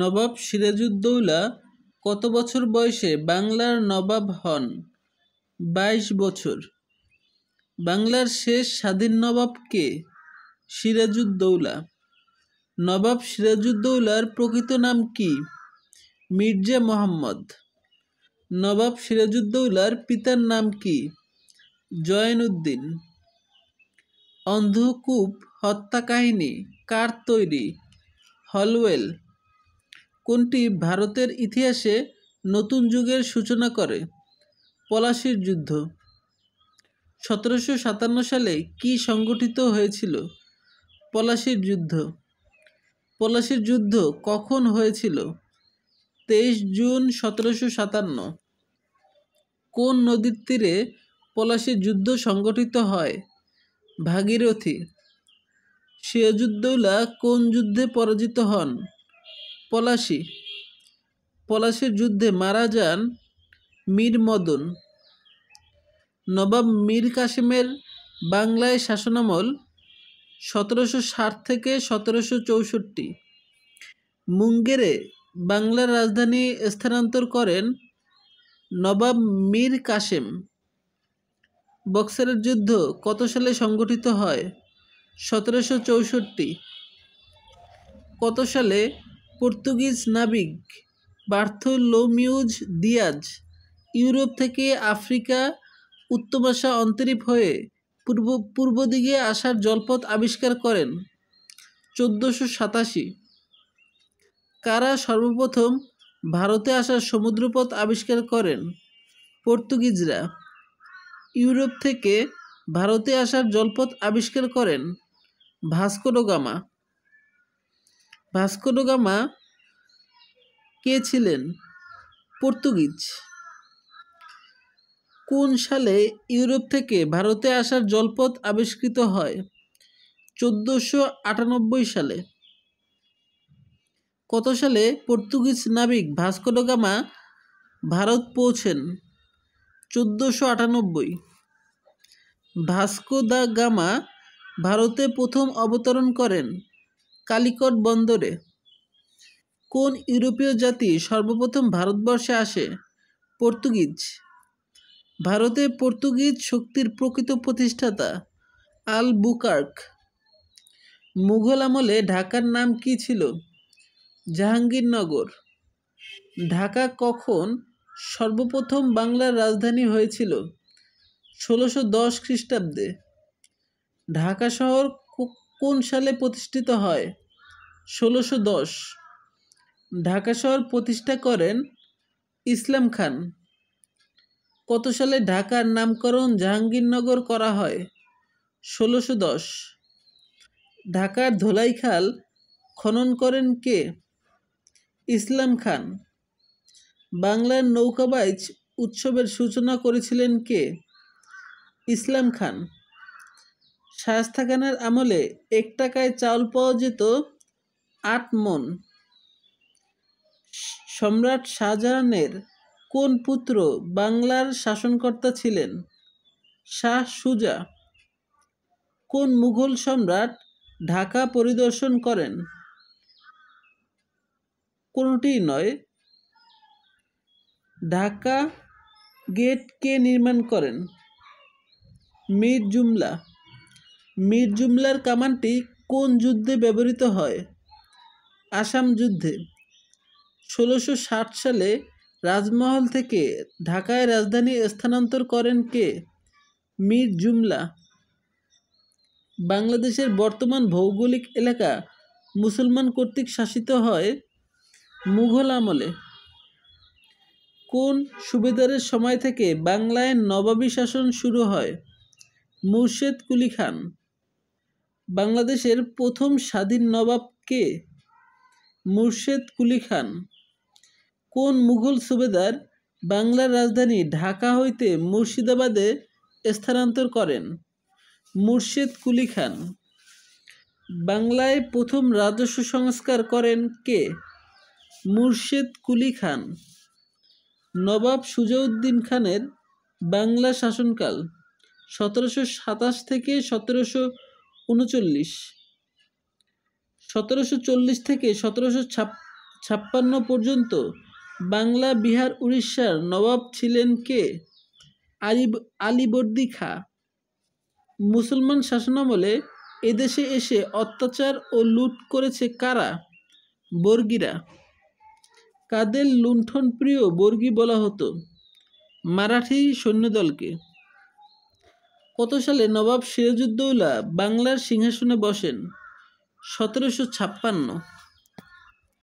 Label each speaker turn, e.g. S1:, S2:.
S1: নবাব সিরাজউদ্দৌলা কত বছর বয়সে বাংলার নবাব হন বাইশ বছর বাংলার শেষ স্বাধীন নবাব কে সিরাজউদ্দৌলা নবাব সিরাজউদ্দৌলার প্রকৃত নাম কি মির্জা মোহাম্মদ নবাব সিরাজউদ্দৌলার পিতার নাম কি জয়নউদ্দিন অন্ধকূপ হত্যা কাহিনী কার তৈরি হলওয়েল কোনটি ভারতের ইতিহাসে নতুন যুগের সূচনা করে পলাশির যুদ্ধ সতেরোশো সাতান্ন সালে কি সংগঠিত হয়েছিল পলাশির যুদ্ধ পলাশির যুদ্ধ কখন হয়েছিল তেইশ জুন সতেরোশো সাতান্ন কোন নদীর তীরে পলাশির যুদ্ধ সংগঠিত হয় ভাগীরথী সিরাজুদ্দৌলা কোন যুদ্ধে পরাজিত হন পলাশী পলাশির যুদ্ধে মারা যান মীর মদন নবাব মীর কাসিমের বাংলায় শাসনামল সতেরোশো ষাট থেকে সতেরোশো চৌষট্টি মুঙ্গেরে বাংলার রাজধানী স্থানান্তর করেন নবাব মীর কাসেম বক্সারের যুদ্ধ কত সালে সংগঠিত হয় সতেরোশো চৌষট্টি কত সালে পর্তুগিজ নাবিক বার্থোলোমিউজ দিয়াজ ইউরোপ থেকে আফ্রিকা উত্তমাশা অন্তরীপ হয়ে পূর্ব পূর্ব দিকে আসার জলপথ আবিষ্কার করেন চোদ্দোশো সাতাশি কারা সর্বপ্রথম ভারতে আসার সমুদ্রপথ আবিষ্কার করেন পর্তুগিজরা ইউরোপ থেকে ভারতে আসার জলপথ আবিষ্কার করেন ভাস্কোডোগামা ভাস্কোডোগামা কে ছিলেন পর্তুগিজ কোন সালে ইউরোপ থেকে ভারতে আসার জলপথ আবিষ্কৃত হয় চোদ্দোশো আটানব্বই সালে কত সালে পর্তুগিজ নাবিক ভাস্কোডোগামা ভারত পৌঁছেন চোদ্দোশো আটানব্বই ভাস্কো দা গামা ভারতে প্রথম অবতরণ করেন কালিকট বন্দরে কোন ইউরোপীয় জাতি সর্বপ্রথম ভারতবর্ষে আসে পর্তুগিজ ভারতে পর্তুগিজ শক্তির প্রকৃত প্রতিষ্ঠাতা আল বুকার্ক মুঘল আমলে ঢাকার নাম কি ছিল জাহাঙ্গীরনগর ঢাকা কখন সর্বপ্রথম বাংলার রাজধানী হয়েছিল ষোলোশো দশ খ্রিস্টাব্দে ঢাকা শহর কোন সালে প্রতিষ্ঠিত হয় ষোলোশো দশ ঢাকা শহর প্রতিষ্ঠা করেন ইসলাম খান কত সালে ঢাকার নামকরণ জাহাঙ্গীরনগর করা হয় ষোলোশো দশ ঢাকার ধোলাইখাল খনন করেন কে ইসলাম খান বাংলার নৌকাবাইজ উৎসবের সূচনা করেছিলেন কে ইসলাম খান শায়স্তা খানের আমলে এক টাকায় চাউল পাওয়া যেত আট মন সম্রাট শাহজাহানের কোন পুত্র বাংলার শাসনকর্তা ছিলেন শাহ সুজা কোন মুঘল সম্রাট ঢাকা পরিদর্শন করেন কোনটি নয় ঢাকা গেট কে নির্মাণ করেন মীর জুমলা মিরজুমলার জুমলার কামানটি কোন যুদ্ধে ব্যবহৃত হয় আসাম যুদ্ধে ষোলোশো সালে রাজমহল থেকে ঢাকায় রাজধানী স্থানান্তর করেন কে মির জুমলা বাংলাদেশের বর্তমান ভৌগোলিক এলাকা মুসলমান কর্তৃক শাসিত হয় মুঘল আমলে কোন সুবেদারের সময় থেকে বাংলায় নবাবী শাসন শুরু হয় মুর্শেদ কুলি খান বাংলাদেশের প্রথম স্বাধীন নবাব কে মুর্শেদ কুলি খান কোন মুঘল সুবেদার বাংলার রাজধানী ঢাকা হইতে মুর্শিদাবাদে স্থানান্তর করেন মুর্শেদ কুলি খান বাংলায় প্রথম রাজস্ব সংস্কার করেন কে মুর্শেদ কুলি খান নবাব সুজাউদ্দিন খানের বাংলা শাসনকাল সতেরোশো সাতাশ থেকে সতেরোশো উনচল্লিশ সতেরোশো চল্লিশ থেকে সতেরোশো ছাপ্পান্ন পর্যন্ত বাংলা বিহার উড়িষ্যার নবাব ছিলেন কে আলিব আলিবর্দি খা মুসলমান শাসনামলে এদেশে এসে অত্যাচার ও লুট করেছে কারা বর্গিরা কাদের প্রিয় বর্গি বলা হতো মারাঠি সৈন্যদলকে কত সালে নবাব সিরাজউদ্দৌলা বাংলার সিংহাসনে বসেন সতেরোশো ছাপ্পান্ন